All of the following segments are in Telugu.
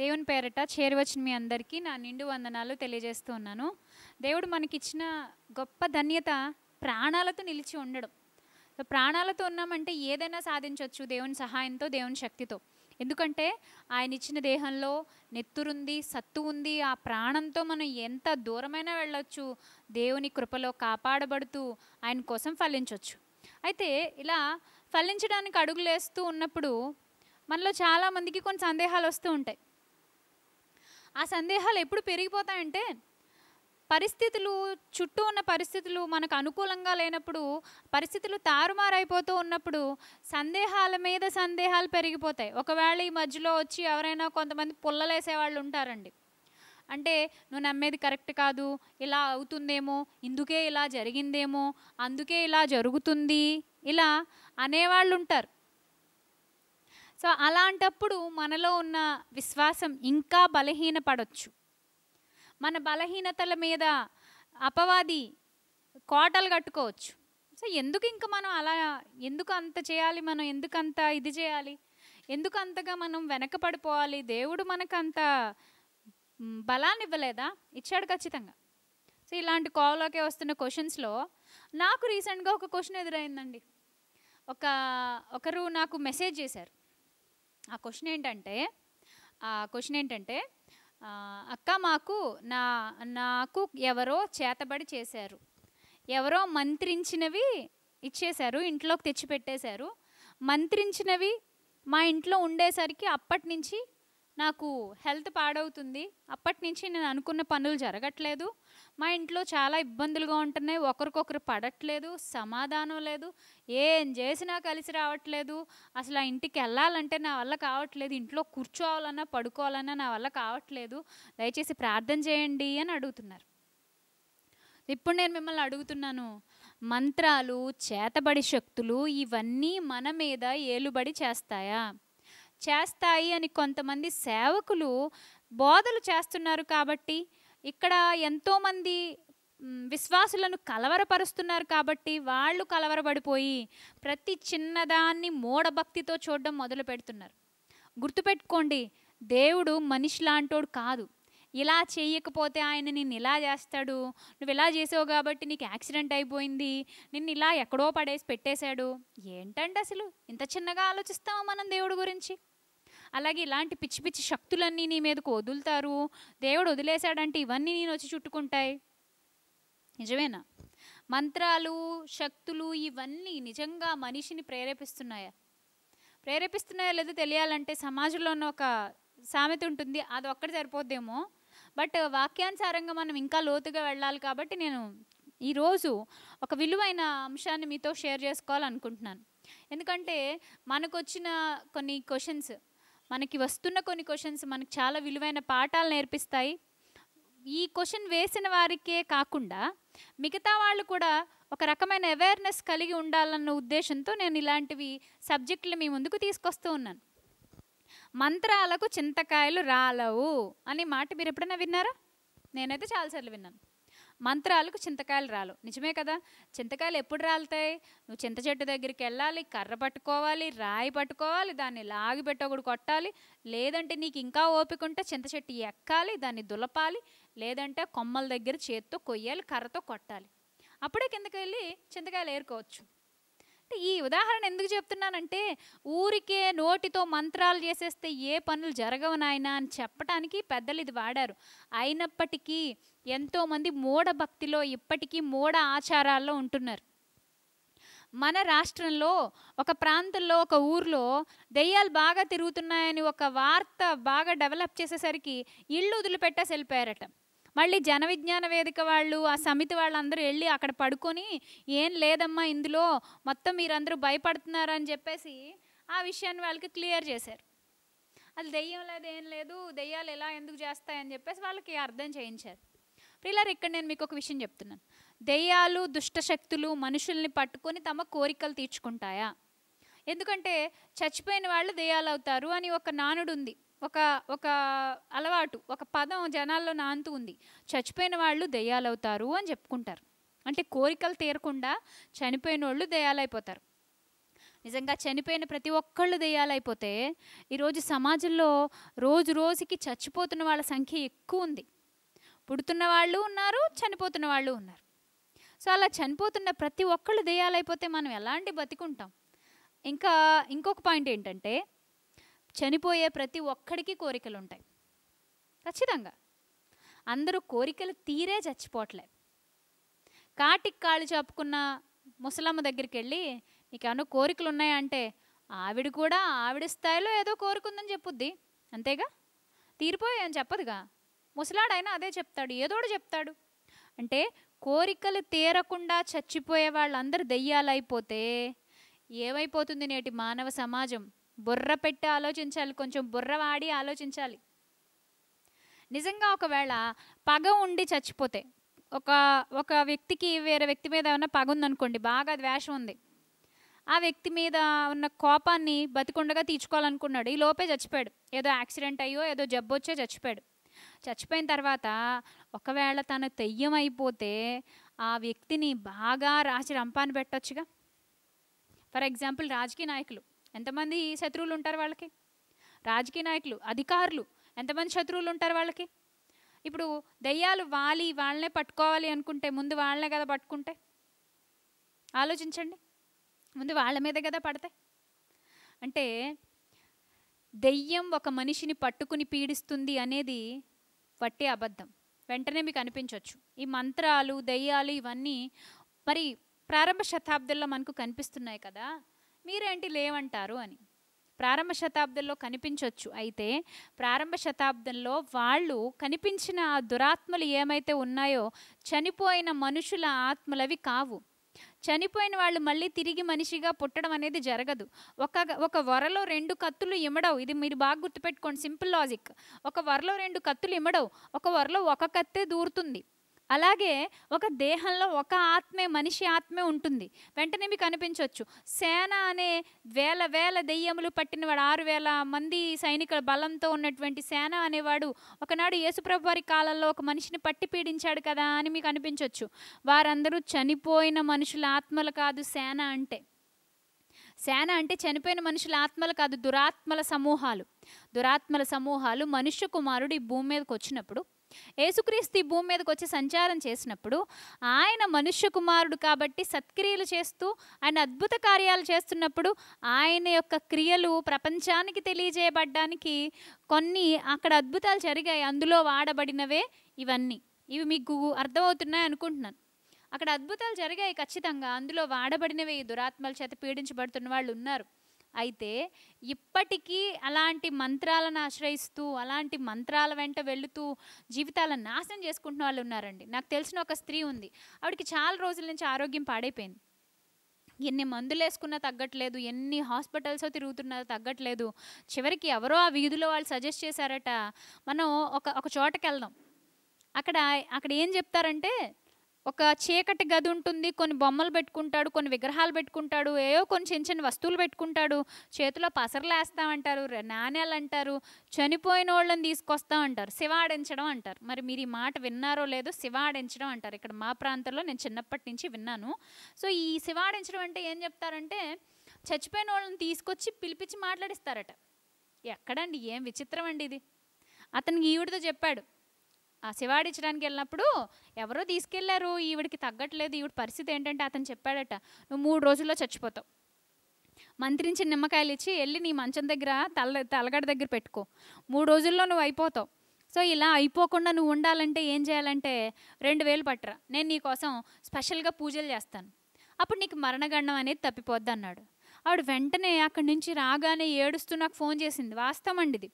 దేవుని పేరట చేరువచ్చిన మీ అందరికీ నా నిండు వందనాలు తెలియజేస్తూ ఉన్నాను దేవుడు మనకిచ్చిన గొప్ప ధన్యత ప్రాణాలతో నిలిచి ఉండడం ప్రాణాలతో ఉన్నామంటే ఏదైనా సాధించవచ్చు దేవుని సహాయంతో దేవుని శక్తితో ఎందుకంటే ఆయన ఇచ్చిన దేహంలో నెత్తురుంది సత్తు ఉంది ఆ ప్రాణంతో మనం ఎంత దూరమైనా వెళ్ళొచ్చు దేవుని కృపలో కాపాడబడుతూ ఆయన కోసం ఫలించవచ్చు అయితే ఇలా ఫలించడానికి అడుగులేస్తూ ఉన్నప్పుడు మనలో చాలామందికి కొన్ని సందేహాలు వస్తూ ఉంటాయి ఆ సందేహాలు ఎప్పుడు పెరిగిపోతాయంటే పరిస్థితులు చుట్టూ ఉన్న పరిస్థితులు మనకు అనుకూలంగా లేనప్పుడు పరిస్థితులు తారుమారైపోతూ ఉన్నప్పుడు సందేహాల మీద సందేహాలు పెరిగిపోతాయి ఒకవేళ ఈ మధ్యలో వచ్చి ఎవరైనా కొంతమంది పుల్లలేసేవాళ్ళు ఉంటారండి అంటే నువ్వు నమ్మేది కరెక్ట్ కాదు ఇలా అవుతుందేమో ఇందుకే ఇలా జరిగిందేమో అందుకే ఇలా జరుగుతుంది ఇలా అనేవాళ్ళు ఉంటారు సో అలాంటప్పుడు మనలో ఉన్న విశ్వాసం ఇంకా బలహీనపడవచ్చు మన బలహీనతల మీద అపవాది కోటలు కట్టుకోవచ్చు సో ఎందుకు ఇంకా మనం అలా ఎందుకు అంత చేయాలి మనం ఎందుకంత ఇది చేయాలి ఎందుకు అంతగా మనం వెనకపడిపోవాలి దేవుడు మనకు అంత బలాన్ని ఇవ్వలేదా ఇచ్చాడు ఖచ్చితంగా సో ఇలాంటి కోవలోకే వస్తున్న క్వశ్చన్స్లో నాకు రీసెంట్గా ఒక క్వశ్చన్ ఎదురైందండి ఒక ఒకరు నాకు మెసేజ్ చేశారు ఆ క్వశ్చన్ ఏంటంటే ఆ క్వశ్చన్ ఏంటంటే అక్క మాకు నా నాకు ఎవరో చేతబడి చేశారు ఎవరో మంత్రించినవి ఇచ్చేశారు ఇంట్లోకి తెచ్చిపెట్టేశారు మంత్రించినవి మా ఇంట్లో ఉండేసరికి అప్పటి నుంచి నాకు హెల్త్ పాడవుతుంది అప్పటి నుంచి నేను అనుకున్న పనులు జరగట్లేదు మా ఇంట్లో చాలా ఇబ్బందులుగా ఉంటున్నాయి ఒకరికొకరు పడట్లేదు సమాధానం లేదు ఏం చేసినా కలిసి రావట్లేదు అసలు ఆ ఇంటికి వెళ్ళాలంటే నా వల్ల కావట్లేదు ఇంట్లో కూర్చోవాలన్నా పడుకోవాలన్నా నా వల్ల కావట్లేదు దయచేసి ప్రార్థన చేయండి అని అడుగుతున్నారు ఇప్పుడు నేను మిమ్మల్ని అడుగుతున్నాను మంత్రాలు చేతబడి శక్తులు ఇవన్నీ మన మీద ఏలుబడి చేస్తాయా చేస్తాయి అని కొంతమంది సేవకులు బోధలు చేస్తున్నారు కాబట్టి ఇక్కడ ఎంతోమంది విశ్వాసులను కలవరపరుస్తున్నారు కాబట్టి వాళ్ళు కలవరపడిపోయి ప్రతి చిన్నదాన్ని మూఢభక్తితో చూడడం మొదలు పెడుతున్నారు గుర్తుపెట్టుకోండి దేవుడు మనిషి లాంటోడు కాదు ఇలా చేయకపోతే ఆయన నిన్ను ఇలా చేస్తాడు నువ్వు ఇలా చేసావు కాబట్టి నీకు యాక్సిడెంట్ అయిపోయింది నిన్ను ఇలా ఎక్కడో పడేసి పెట్టేశాడు ఏంటంటే అసలు ఇంత చిన్నగా ఆలోచిస్తామా మనం దేవుడు గురించి అలాగే ఇలాంటి పిచ్చి పిచ్చి శక్తులన్నీ నీ మీదకు వదులుతారు దేవుడు వదిలేశాడంటే ఇవన్నీ నేను వచ్చి చుట్టుకుంటాయి నిజమేనా మంత్రాలు శక్తులు ఇవన్నీ నిజంగా మనిషిని ప్రేరేపిస్తున్నాయా ప్రేరేపిస్తున్నాయా లేదో తెలియాలంటే సమాజంలో ఉన్న ఒక సామెత ఉంటుంది అది ఒక్కటి సరిపోద్దేమో బట్ వాక్యానుసారంగా మనం ఇంకా లోతుగా వెళ్ళాలి కాబట్టి నేను ఈరోజు ఒక విలువైన అంశాన్ని మీతో షేర్ చేసుకోవాలనుకుంటున్నాను ఎందుకంటే మనకు వచ్చిన కొన్ని క్వశ్చన్స్ మనకి వస్తున్న కొన్ని క్వశ్చన్స్ మనకు చాలా విలువైన పాఠాలు నేర్పిస్తాయి ఈ క్వశ్చన్ వేసిన వారికే కాకుండా మిగతా వాళ్ళు కూడా ఒక రకమైన అవేర్నెస్ కలిగి ఉండాలన్న ఉద్దేశంతో నేను ఇలాంటివి సబ్జెక్టులు మీ ముందుకు తీసుకొస్తూ ఉన్నాను మంత్రాలకు చింతకాయలు రాలవు అనే మాట మీరు ఎప్పుడైనా విన్నారా నేనైతే చాలాసార్లు విన్నాను మంత్రాలకు చింతకాయలు రాలు నిజమే కదా చింతకాయలు ఎప్పుడు రాలుతాయి నువ్వు చింత చెట్టు దగ్గరికి వెళ్ళాలి కర్ర పట్టుకోవాలి రాయి పట్టుకోవాలి దాన్ని లాగి పెట్టొకడు కొట్టాలి లేదంటే నీకు ఇంకా ఓపిక ఉంటే చింత చెట్టు ఎక్కాలి దాన్ని దులపాలి లేదంటే కొమ్మల దగ్గర చేత్తో కొయ్యాలి కర్రతో కొట్టాలి అప్పుడే కిందకి వెళ్ళి చింతకాయలు ఏరుకోవచ్చు అంటే ఈ ఉదాహరణ ఎందుకు చెప్తున్నానంటే ఊరికే నోటితో మంత్రాలు చేసేస్తే ఏ పనులు జరగవు నాయన అని చెప్పడానికి పెద్దలు ఇది వాడారు అయినప్పటికీ ఎంతోమంది మూఢ భక్తిలో ఇప్పటికీ మూఢ ఆచారాల్లో ఉంటున్నారు మన రాష్ట్రంలో ఒక ప్రాంతంలో ఒక ఊర్లో దెయ్యాలు బాగా తిరుగుతున్నాయని ఒక వార్త బాగా డెవలప్ చేసేసరికి ఇళ్ళు వదిలిపెట్టేసి వెళ్ళిపోయారట మళ్ళీ జన విజ్ఞాన వేదిక వాళ్ళు ఆ సమితి వాళ్ళందరూ వెళ్ళి అక్కడ పడుకొని ఏం లేదమ్మా ఇందులో మొత్తం మీరందరూ భయపడుతున్నారని చెప్పేసి ఆ విషయాన్ని వాళ్ళకి క్లియర్ చేశారు అది దెయ్యం లేదు ఏం లేదు దెయ్యాలు ఎలా ఎందుకు చేస్తాయని చెప్పేసి వాళ్ళకి అర్థం చేయించారు ప్రిలార్ ఇక్కడ నేను మీకు ఒక విషయం చెప్తున్నాను దెయ్యాలు దుష్టశక్తులు మనుషుల్ని పట్టుకొని తమ కోరికలు తీర్చుకుంటాయా ఎందుకంటే చచ్చిపోయిన వాళ్ళు దెయ్యాలు అవుతారు అని ఒక నానుడు ఉంది ఒక ఒక అలవాటు ఒక పదం జనాల్లో నాంతు ఉంది చచ్చిపోయిన వాళ్ళు దెయ్యాలు అవుతారు అని చెప్పుకుంటారు అంటే కోరికలు తీరకుండా చనిపోయిన వాళ్ళు దెయ్యాలైపోతారు నిజంగా చనిపోయిన ప్రతి ఒక్కళ్ళు దెయ్యాలైపోతే ఈరోజు సమాజంలో రోజు రోజుకి చచ్చిపోతున్న వాళ్ళ సంఖ్య ఎక్కువ ఉంది పుడుతున్న వాళ్ళు ఉన్నారు చనిపోతున్న వాళ్ళు ఉన్నారు సో అలా చనిపోతున్న ప్రతి ఒక్కళ్ళు దెయ్యాలైపోతే మనం ఎలాంటి బతికుంటాం ఇంకా ఇంకొక పాయింట్ ఏంటంటే చనిపోయే ప్రతి ఒక్కడికి కోరికలు ఉంటాయి ఖచ్చితంగా అందరూ కోరికలు తీరే చచ్చిపోవట్లే కాటికి కాళ్ళు చాపుకున్న ముసలమ్మ దగ్గరికి వెళ్ళి ఏమన్నా కోరికలు ఉన్నాయంటే ఆవిడ కూడా ఆవిడ స్థాయిలో ఏదో కోరుకుందని చెప్పుద్ది అంతేగా అని చెప్పదుగా ముసలాడైనా అదే చెప్తాడు ఏదోడు చెప్తాడు అంటే కోరికలు తీరకుండా చచ్చిపోయే వాళ్ళందరూ దెయ్యాలైపోతే ఏమైపోతుంది నేటి మానవ సమాజం బుర్ర పెట్టి ఆలోచించాలి కొంచెం బుర్ర వాడి ఆలోచించాలి నిజంగా ఒకవేళ పగ ఉండి చచ్చిపోతే ఒక ఒక వ్యక్తికి వేరే వ్యక్తి మీద ఏమైనా పగ ఉందనుకోండి బాగా ద్వేషం ఉంది ఆ వ్యక్తి మీద ఉన్న కోపాన్ని బతికుండగా తీర్చుకోవాలనుకున్నాడు ఈ లోపే చచ్చిపోయాడు ఏదో యాక్సిడెంట్ అయ్యో ఏదో జబ్బు చచ్చిపోయాడు చచ్చిపోయిన తర్వాత ఒకవేళ తను అయిపోతే ఆ వ్యక్తిని బాగా రాసి రంపాన్ని పెట్టొచ్చుగా ఫర్ ఎగ్జాంపుల్ రాజకీయ నాయకులు ఎంతమంది శత్రువులు ఉంటారు వాళ్ళకి రాజకీయ నాయకులు అధికారులు ఎంతమంది శత్రువులు ఉంటారు వాళ్ళకి ఇప్పుడు దయ్యాలు వాలి వాళ్ళనే పట్టుకోవాలి అనుకుంటే ముందు వాళ్ళనే కదా పట్టుకుంటే ఆలోచించండి ముందు వాళ్ళ మీద కదా పడతాయి అంటే దెయ్యం ఒక మనిషిని పట్టుకుని పీడిస్తుంది అనేది పట్టి అబద్ధం వెంటనే మీకు అనిపించవచ్చు ఈ మంత్రాలు దయ్యాలు ఇవన్నీ మరి ప్రారంభ శతాబ్దంలో మనకు కనిపిస్తున్నాయి కదా మీరేంటి లేవంటారు అని ప్రారంభ శతాబ్దంలో కనిపించవచ్చు అయితే ప్రారంభ శతాబ్దంలో వాళ్ళు కనిపించిన దురాత్మలు ఏమైతే ఉన్నాయో చనిపోయిన మనుషుల ఆత్మలవి కావు చనిపోయిన వాళ్ళు మళ్ళీ తిరిగి మనిషిగా పుట్టడం అనేది జరగదు ఒక ఒక వరలో రెండు కత్తులు ఇమ్మడవు ఇది మీరు బాగా గుర్తుపెట్టుకోండి సింపుల్ లాజిక్ ఒక వరలో రెండు కత్తులు ఇమ్మడవు ఒక వరలో ఒక కత్తే దూరుతుంది అలాగే ఒక దేహంలో ఒక ఆత్మే మనిషి ఆత్మే ఉంటుంది వెంటనే మీకు అనిపించవచ్చు సేన అనే వేల వేల దెయ్యములు పట్టినవాడు ఆరు వేల మంది సైనికుల బలంతో ఉన్నటువంటి సేన అనేవాడు ఒకనాడు యేసుప్రభు వారి కాలంలో ఒక మనిషిని పట్టి పీడించాడు కదా అని మీకు అనిపించవచ్చు వారందరూ చనిపోయిన మనుషుల ఆత్మలు కాదు సేన అంటే సేన అంటే చనిపోయిన మనుషుల ఆత్మలు కాదు దురాత్మల సమూహాలు దురాత్మల సమూహాలు మనుష్య కుమారుడు ఈ భూమి మీదకి వచ్చినప్పుడు యేసుక్రీస్తు భూమి మీదకి వచ్చి సంచారం చేసినప్పుడు ఆయన మనుష్య కుమారుడు కాబట్టి సత్క్రియలు చేస్తూ ఆయన అద్భుత కార్యాలు చేస్తున్నప్పుడు ఆయన యొక్క క్రియలు ప్రపంచానికి తెలియజేయబడ్డానికి కొన్ని అక్కడ అద్భుతాలు జరిగాయి అందులో వాడబడినవే ఇవన్నీ ఇవి మీకు అర్థమవుతున్నాయి అనుకుంటున్నాను అక్కడ అద్భుతాలు జరిగాయి ఖచ్చితంగా అందులో వాడబడినవి దురాత్మల చేత పీడించబడుతున్న వాళ్ళు ఉన్నారు అయితే ఇప్పటికీ అలాంటి మంత్రాలను ఆశ్రయిస్తూ అలాంటి మంత్రాల వెంట వెళుతూ జీవితాలను నాశనం చేసుకుంటున్న వాళ్ళు ఉన్నారండి నాకు తెలిసిన ఒక స్త్రీ ఉంది ఆవిడకి చాలా రోజుల నుంచి ఆరోగ్యం పాడైపోయింది ఎన్ని మందులు వేసుకున్నా తగ్గట్లేదు ఎన్ని హాస్పిటల్స్ తిరుగుతున్నా తగ్గట్లేదు చివరికి ఎవరో ఆ వీధిలో వాళ్ళు సజెస్ట్ చేశారట మనం ఒక ఒక చోటకి వెళ్దాం అక్కడ అక్కడ ఏం చెప్తారంటే ఒక చీకటి గది ఉంటుంది కొన్ని బొమ్మలు పెట్టుకుంటాడు కొన్ని విగ్రహాలు పెట్టుకుంటాడు ఏయో కొన్ని చిన్న చిన్న వస్తువులు పెట్టుకుంటాడు చేతిలో పసరలు వేస్తామంటారు నాణ్యాలు అంటారు చనిపోయిన వాళ్ళని తీసుకొస్తామంటారు శివాడించడం అంటారు మరి మీరు ఈ మాట విన్నారో లేదో శివాడించడం అంటారు ఇక్కడ మా ప్రాంతంలో నేను చిన్నప్పటి నుంచి విన్నాను సో ఈ శివాడించడం అంటే ఏం చెప్తారంటే చచ్చిపోయిన వాళ్ళని తీసుకొచ్చి పిలిపించి మాట్లాడిస్తారట ఎక్కడండి ఏం విచిత్రం అండి ఇది అతనికి ఈవిడితో చెప్పాడు ఆ శివాడించడానికి వెళ్ళినప్పుడు ఎవరో తీసుకెళ్లారు ఈవిడికి తగ్గట్లేదు ఈవిడ పరిస్థితి ఏంటంటే అతను చెప్పాడట నువ్వు మూడు రోజుల్లో చచ్చిపోతావు మంత్రించి నిమ్మకాయలు ఇచ్చి వెళ్ళి నీ మంచం దగ్గర తల తలగడ దగ్గర పెట్టుకో మూడు రోజుల్లో నువ్వు అయిపోతావు సో ఇలా అయిపోకుండా నువ్వు ఉండాలంటే ఏం చేయాలంటే రెండు వేలు పట్టరా నేను నీకోసం స్పెషల్గా పూజలు చేస్తాను అప్పుడు నీకు మరణగండం అనేది తప్పిపోద్ది అన్నాడు ఆవిడ వెంటనే అక్కడి నుంచి రాగానే ఏడుస్తూ నాకు ఫోన్ చేసింది వాస్తవం అండి ఇది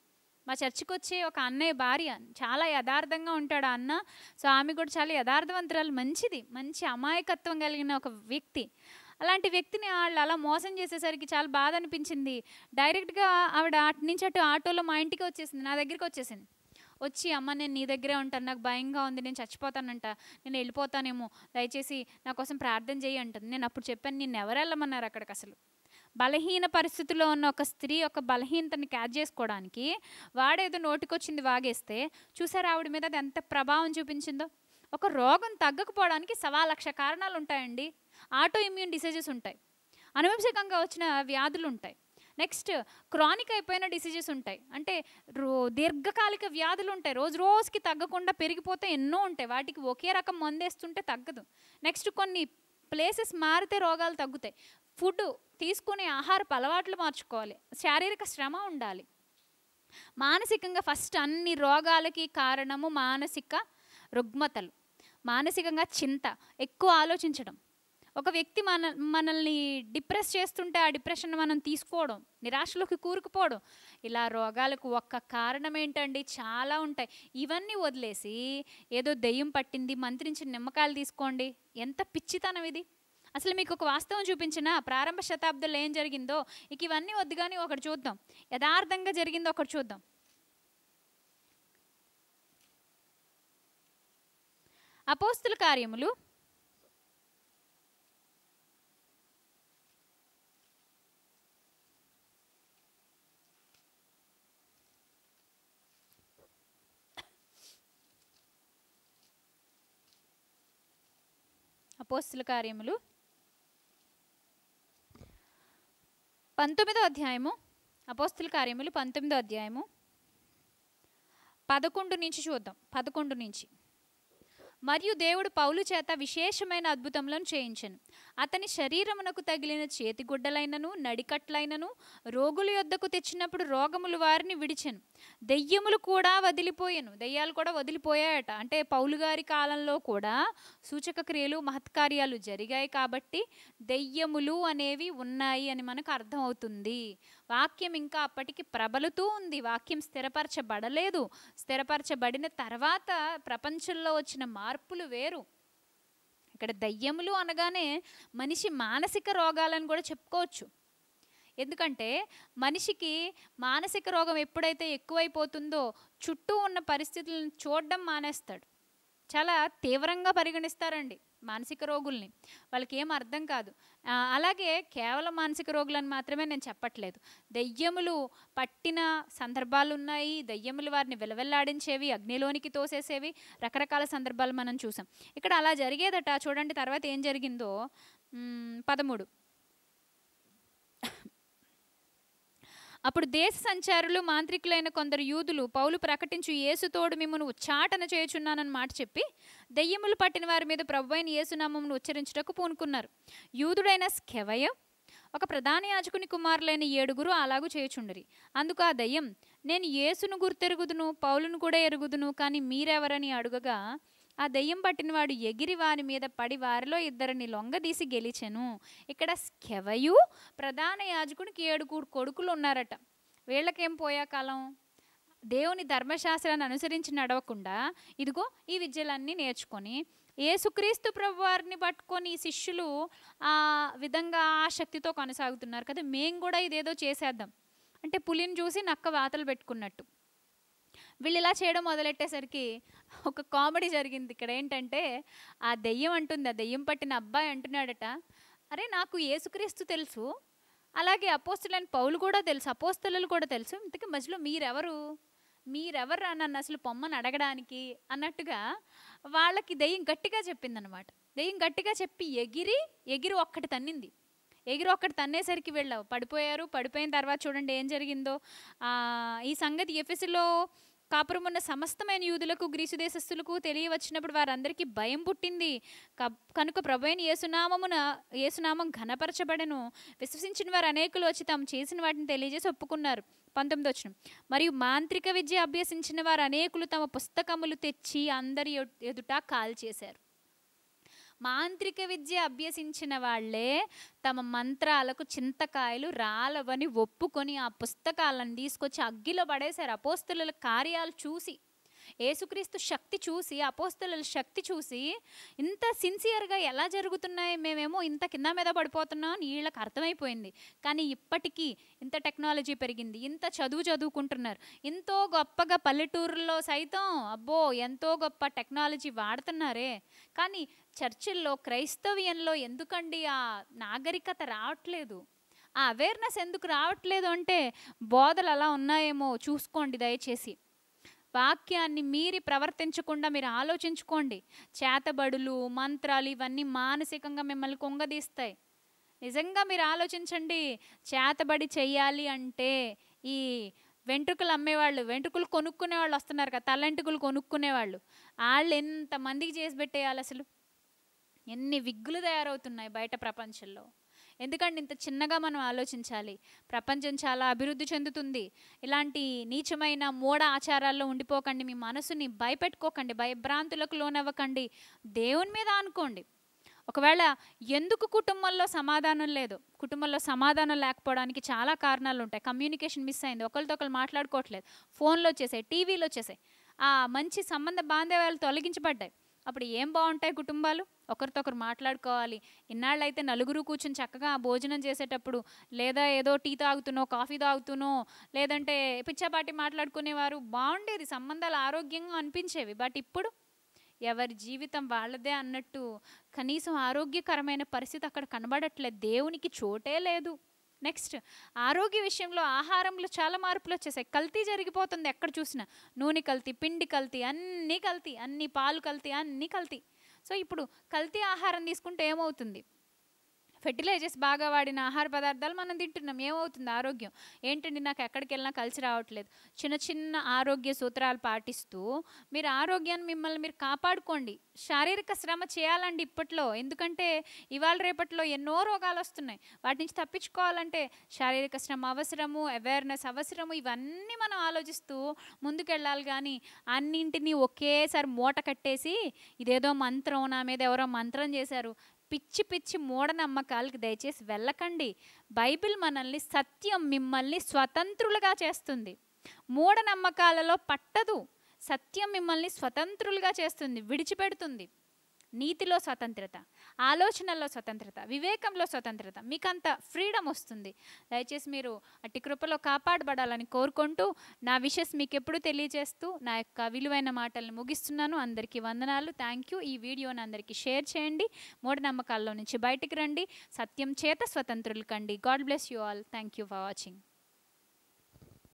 మా చర్చికి వచ్చే ఒక అన్నయ్య భార్య చాలా యథార్థంగా ఉంటాడు అన్న సో ఆమె కూడా చాలా యథార్థవంతురాలు మంచిది మంచి అమాయకత్వం కలిగిన ఒక వ్యక్తి అలాంటి వ్యక్తిని వాళ్ళు అలా మోసం చేసేసరికి చాలా బాధ అనిపించింది డైరెక్ట్గా ఆవిడ అటు నుంచి అటు ఆటోలో మా ఇంటికి వచ్చేసింది నా దగ్గరికి వచ్చేసింది వచ్చి అమ్మ నేను నీ దగ్గరే ఉంటాను నాకు భయంగా ఉంది నేను చచ్చిపోతానంట నేను వెళ్ళిపోతానేమో దయచేసి నా కోసం ప్రార్థన చేయి అంటుంది నేను అప్పుడు చెప్పాను నేను ఎవరు వెళ్ళమన్నారు అక్కడికి అసలు బలహీన పరిస్థితిలో ఉన్న ఒక స్త్రీ ఒక బలహీనతను క్యాచ్ చేసుకోవడానికి వాడేదో నోటికొచ్చింది వాగేస్తే చూసారు ఆవిడ మీద అది ఎంత ప్రభావం చూపించిందో ఒక రోగం తగ్గకపోవడానికి సవా లక్ష కారణాలు ఉంటాయండి ఆటో ఇమ్యూన్ డిసీజెస్ ఉంటాయి అనువంశికంగా వచ్చిన వ్యాధులు ఉంటాయి నెక్స్ట్ క్రానిక్ అయిపోయిన డిసీజెస్ ఉంటాయి అంటే రో దీర్ఘకాలిక వ్యాధులు ఉంటాయి రోజు రోజుకి తగ్గకుండా పెరిగిపోతే ఎన్నో ఉంటాయి వాటికి ఒకే రకం మందేస్తుంటే తగ్గదు నెక్స్ట్ కొన్ని ప్లేసెస్ మారితే రోగాలు తగ్గుతాయి ఫుడ్ తీసుకునే ఆహారపు అలవాట్లు మార్చుకోవాలి శారీరక శ్రమ ఉండాలి మానసికంగా ఫస్ట్ అన్ని రోగాలకి కారణము మానసిక రుగ్మతలు మానసికంగా చింత ఎక్కువ ఆలోచించడం ఒక వ్యక్తి మన మనల్ని డిప్రెస్ చేస్తుంటే ఆ డిప్రెషన్ మనం తీసుకోవడం నిరాశలోకి కూరుకుపోవడం ఇలా రోగాలకు ఒక్క కారణం ఏంటండి చాలా ఉంటాయి ఇవన్నీ వదిలేసి ఏదో దెయ్యం పట్టింది మంత్రించి నిమ్మకాయలు తీసుకోండి ఎంత పిచ్చితనం ఇది అసలు మీకు ఒక వాస్తవం చూపించిన ప్రారంభ శతాబ్దంలో ఏం జరిగిందో ఇక ఇవన్నీ వద్దు కానీ ఒకటి చూద్దాం యథార్థంగా జరిగిందో ఒకటి చూద్దాం అపోస్తుల కార్యములు అపోస్తుల కార్యములు పంతొమ్మిదో అధ్యాయము అపోస్తుల కార్యములు పంతొమ్మిదో అధ్యాయము పదకొండు నుంచి చూద్దాం పదకొండు నుంచి మరియు దేవుడు పౌలు చేత విశేషమైన అద్భుతములను చేయించను అతని శరీరమునకు తగిలిన చేతిగుడ్డలైనను నడికట్లైనను రోగుల యొద్దకు తెచ్చినప్పుడు రోగములు వారిని విడిచెను దెయ్యములు కూడా వదిలిపోయాను దెయ్యాలు కూడా వదిలిపోయాయట అంటే పౌలు గారి కాలంలో కూడా సూచక క్రియలు మహత్కార్యాలు జరిగాయి కాబట్టి దెయ్యములు అనేవి ఉన్నాయి అని మనకు అర్థమవుతుంది వాక్యం ఇంకా అప్పటికి ప్రబలుతూ ఉంది వాక్యం స్థిరపరచబడలేదు స్థిరపరచబడిన తర్వాత ప్రపంచంలో వచ్చిన మార్పులు వేరు ఇక్కడ దయ్యములు అనగానే మనిషి మానసిక రోగాలను కూడా చెప్పుకోవచ్చు ఎందుకంటే మనిషికి మానసిక రోగం ఎప్పుడైతే ఎక్కువైపోతుందో చుట్టూ ఉన్న పరిస్థితులను చూడడం మానేస్తాడు చాలా తీవ్రంగా పరిగణిస్తారండి మానసిక రోగుల్ని వాళ్ళకి ఏం అర్థం కాదు అలాగే కేవలం మానసిక రోగులని మాత్రమే నేను చెప్పట్లేదు దయ్యములు పట్టిన సందర్భాలు ఉన్నాయి దయ్యములు వారిని వెలవెల్లాడించేవి అగ్నిలోనికి తోసేసేవి రకరకాల సందర్భాలు మనం చూసాం ఇక్కడ అలా జరిగేదట చూడండి తర్వాత ఏం జరిగిందో పదమూడు అప్పుడు దేశ సంచారులు మాంత్రికులైన కొందరు యూదులు పౌలు ప్రకటించు యేసు తోడు మిమ్మను ఉచ్చాటన చేయుచున్నానని మాట చెప్పి దెయ్యములు పట్టిన వారి మీద ప్రభు అయిన యేసునామమును ఉచ్చరించుటకు పూనుకున్నారు యూదుడైన స్కెవయ ఒక ప్రధాన యాజకుని కుమారులైన ఏడుగురు అలాగూ చేయుచుండరి అందుకు ఆ దయ్యం నేను యేసును గుర్తెరుగుదును పౌలును కూడా ఎరుగుదును కానీ మీరెవరని అడుగగా ఆ దెయ్యం పట్టినవాడు ఎగిరి వారి మీద పడి వారిలో ఇద్దరిని లొంగదీసి గెలిచెను ఇక్కడ స్కెవయు ప్రధాన యాజకునికి ఏడుగురు కొడుకులు ఉన్నారట వీళ్ళకేం పోయా కాలం దేవుని ధర్మశాస్త్రాన్ని అనుసరించి నడవకుండా ఇదిగో ఈ విద్యలన్నీ నేర్చుకొని ఏసుక్రీస్తు ప్రభు వారిని పట్టుకొని శిష్యులు ఆ విధంగా శక్తితో కొనసాగుతున్నారు కదా మేము కూడా ఇదేదో చేసేద్దాం అంటే పులిని చూసి నక్క వాతలు పెట్టుకున్నట్టు వీళ్ళు ఇలా చేయడం మొదలెట్టేసరికి ఒక కామెడీ జరిగింది ఇక్కడ ఏంటంటే ఆ దెయ్యం అంటుంది ఆ దెయ్యం పట్టిన అబ్బాయి అంటున్నాడట అరే నాకు ఏసుక్రీస్తు తెలుసు అలాగే అని పౌలు కూడా తెలుసు అపోస్తులు కూడా తెలుసు ఇంతకీ మధ్యలో మీరెవరు మీరెవరు నన్ను అసలు పొమ్మని అడగడానికి అన్నట్టుగా వాళ్ళకి దెయ్యం గట్టిగా చెప్పిందనమాట దెయ్యం గట్టిగా చెప్పి ఎగిరి ఎగిరి ఒక్కటి తన్నింది ఎగిరి ఒక్కటి తన్నేసరికి వెళ్ళావు పడిపోయారు పడిపోయిన తర్వాత చూడండి ఏం జరిగిందో ఈ సంగతి ఎఫ్ఎస్లో కాపురం ఉన్న సమస్తమైన యూదులకు గ్రీసు దేశస్థులకు తెలియవచ్చినప్పుడు వారందరికీ భయం పుట్టింది కనుక ప్రభైన యేసునామమున యేసునామం ఘనపరచబడను విశ్వసించిన వారు అనేకులు వచ్చి తాము చేసిన వాటిని తెలియజేసి ఒప్పుకున్నారు పంతొమ్మిది వచ్చిన మరియు మాంత్రిక విద్య అభ్యసించిన వారు అనేకులు తమ పుస్తకములు తెచ్చి అందరి ఎదుట కాల్ చేశారు మాంత్రిక విద్య అభ్యసించిన వాళ్ళే తమ మంత్రాలకు చింతకాయలు రాలవని ఒప్పుకొని ఆ పుస్తకాలను తీసుకొచ్చి అగ్గిలో పడేశారు అపోస్తుల కార్యాలు చూసి యేసుక్రీస్తు శక్తి చూసి అపోస్తుల శక్తి చూసి ఇంత సిన్సియర్గా ఎలా జరుగుతున్నాయి మేమేమో ఇంత కింద మీద పడిపోతున్నాం వీళ్ళకి అర్థమైపోయింది కానీ ఇప్పటికీ ఇంత టెక్నాలజీ పెరిగింది ఇంత చదువు చదువుకుంటున్నారు ఎంతో గొప్పగా పల్లెటూరులో సైతం అబ్బో ఎంతో గొప్ప టెక్నాలజీ వాడుతున్నారే కానీ చర్చిల్లో క్రైస్తవ్యంలో ఎందుకండి ఆ నాగరికత రావట్లేదు ఆ అవేర్నెస్ ఎందుకు రావట్లేదు అంటే బోధలు అలా ఉన్నాయేమో చూసుకోండి దయచేసి వాక్యాన్ని మీరి ప్రవర్తించకుండా మీరు ఆలోచించుకోండి చేతబడులు మంత్రాలు ఇవన్నీ మానసికంగా మిమ్మల్ని కొంగదీస్తాయి నిజంగా మీరు ఆలోచించండి చేతబడి చేయాలి అంటే ఈ వెంట్రుకలు అమ్మేవాళ్ళు వెంట్రుకలు కొనుక్కునే వాళ్ళు వస్తున్నారు కదా తలంటుకులు కొనుక్కునేవాళ్ళు వాళ్ళు ఎంతమందికి చేసి పెట్టేయాలి అసలు ఎన్ని విగ్గులు తయారవుతున్నాయి బయట ప్రపంచంలో ఎందుకంటే ఇంత చిన్నగా మనం ఆలోచించాలి ప్రపంచం చాలా అభివృద్ధి చెందుతుంది ఇలాంటి నీచమైన మూఢ ఆచారాల్లో ఉండిపోకండి మీ మనసుని భయపెట్టుకోకండి భయభ్రాంతులకు లోనవ్వకండి దేవుని మీద అనుకోండి ఒకవేళ ఎందుకు కుటుంబంలో సమాధానం లేదు కుటుంబంలో సమాధానం లేకపోవడానికి చాలా కారణాలు ఉంటాయి కమ్యూనికేషన్ మిస్ అయింది ఒకరితో ఒకరు మాట్లాడుకోవట్లేదు ఫోన్లో వచ్చేసాయి టీవీలో వచ్చేసాయి ఆ మంచి సంబంధ బాంధవ్యాలు తొలగించబడ్డాయి అప్పుడు ఏం బాగుంటాయి కుటుంబాలు ఒకరితో ఒకరు మాట్లాడుకోవాలి ఇన్నాళ్ళైతే నలుగురు కూర్చుని చక్కగా భోజనం చేసేటప్పుడు లేదా ఏదో టీ తాగుతునో కాఫీ తాగుతునో లేదంటే పిచ్చాపాటి మాట్లాడుకునేవారు బాగుండేది సంబంధాలు ఆరోగ్యంగా అనిపించేవి బట్ ఇప్పుడు ఎవరి జీవితం వాళ్ళదే అన్నట్టు కనీసం ఆరోగ్యకరమైన పరిస్థితి అక్కడ కనబడట్లేదు దేవునికి చోటే లేదు నెక్స్ట్ ఆరోగ్య విషయంలో ఆహారంలో చాలా మార్పులు వచ్చేసాయి కల్తీ జరిగిపోతుంది ఎక్కడ చూసినా నూనె కల్తీ పిండి కల్తీ అన్నీ కల్తీ అన్ని పాలు కల్తీ అన్నీ కల్తీ సో ఇప్పుడు కల్తీ ఆహారం తీసుకుంటే ఏమవుతుంది ఫెర్టిలైజర్స్ బాగా వాడిన ఆహార పదార్థాలు మనం తింటున్నాం ఏమవుతుంది ఆరోగ్యం ఏంటండి నాకు ఎక్కడికి వెళ్ళినా కలిసి రావట్లేదు చిన్న చిన్న ఆరోగ్య సూత్రాలు పాటిస్తూ మీరు ఆరోగ్యాన్ని మిమ్మల్ని మీరు కాపాడుకోండి శారీరక శ్రమ చేయాలండి ఇప్పట్లో ఎందుకంటే ఇవాళ రేపట్లో ఎన్నో రోగాలు వస్తున్నాయి వాటి నుంచి తప్పించుకోవాలంటే శారీరక శ్రమ అవసరము అవేర్నెస్ అవసరము ఇవన్నీ మనం ఆలోచిస్తూ ముందుకెళ్ళాలి కానీ అన్నింటినీ ఒకేసారి మూట కట్టేసి ఇదేదో మంత్రం నా మీద ఎవరో మంత్రం చేశారు పిచ్చి పిచ్చి మూఢనమ్మకాలకు దయచేసి వెళ్ళకండి బైబిల్ మనల్ని సత్యం మిమ్మల్ని స్వతంత్రులుగా చేస్తుంది మూఢనమ్మకాలలో పట్టదు సత్యం మిమ్మల్ని స్వతంత్రులుగా చేస్తుంది విడిచిపెడుతుంది నీతిలో స్వతంత్రత ఆలోచనల్లో స్వతంత్రత వివేకంలో స్వతంత్రత మీకంత ఫ్రీడమ్ వస్తుంది దయచేసి మీరు అట్టి కృపలో కాపాడబడాలని కోరుకుంటూ నా విషెస్ మీకు ఎప్పుడు తెలియజేస్తూ నా యొక్క విలువైన మాటలను ముగిస్తున్నాను అందరికీ వందనాలు థ్యాంక్ యూ ఈ వీడియోని అందరికీ షేర్ చేయండి మూఢనమ్మకాల్లో నుంచి బయటికి రండి సత్యం చేత స్వతంత్రులు కండి God bless you all thank you for watching